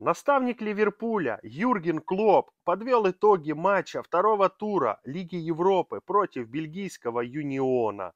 Наставник Ливерпуля Юрген Клоп подвел итоги матча второго тура Лиги Европы против бельгийского Юниона.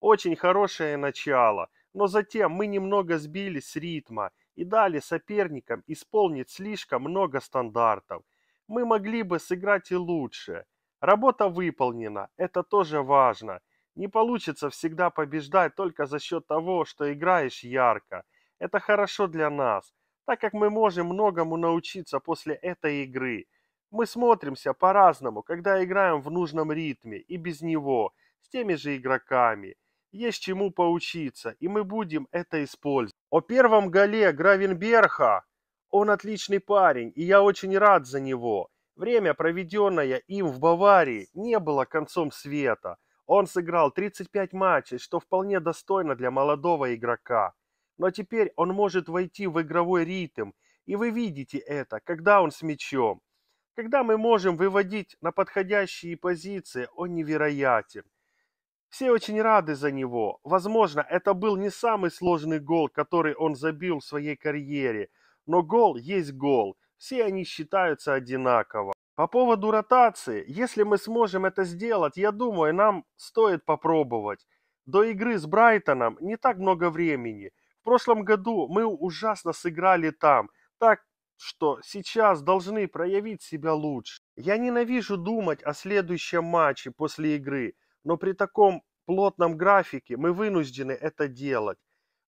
Очень хорошее начало, но затем мы немного сбились с ритма и дали соперникам исполнить слишком много стандартов. Мы могли бы сыграть и лучше. Работа выполнена, это тоже важно. Не получится всегда побеждать только за счет того, что играешь ярко. Это хорошо для нас – так как мы можем многому научиться после этой игры. Мы смотримся по-разному, когда играем в нужном ритме и без него, с теми же игроками. Есть чему поучиться, и мы будем это использовать. О первом голе Гравенберха. Он отличный парень, и я очень рад за него. Время, проведенное им в Баварии, не было концом света. Он сыграл 35 матчей, что вполне достойно для молодого игрока но теперь он может войти в игровой ритм, и вы видите это, когда он с мячом. Когда мы можем выводить на подходящие позиции, он невероятен. Все очень рады за него. Возможно, это был не самый сложный гол, который он забил в своей карьере, но гол есть гол. Все они считаются одинаково. По поводу ротации, если мы сможем это сделать, я думаю, нам стоит попробовать. До игры с Брайтоном не так много времени – прошлом году мы ужасно сыграли там, так что сейчас должны проявить себя лучше. Я ненавижу думать о следующем матче после игры, но при таком плотном графике мы вынуждены это делать.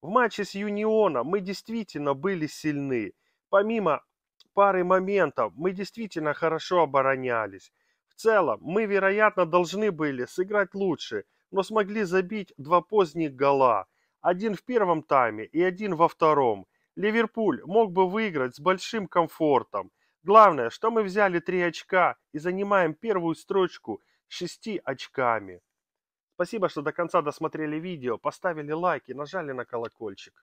В матче с Юниона мы действительно были сильны. Помимо пары моментов мы действительно хорошо оборонялись. В целом мы, вероятно, должны были сыграть лучше, но смогли забить два поздних гола – один в первом тайме и один во втором. Ливерпуль мог бы выиграть с большим комфортом. Главное, что мы взяли три очка и занимаем первую строчку с шести очками. Спасибо, что до конца досмотрели видео, поставили лайки, нажали на колокольчик.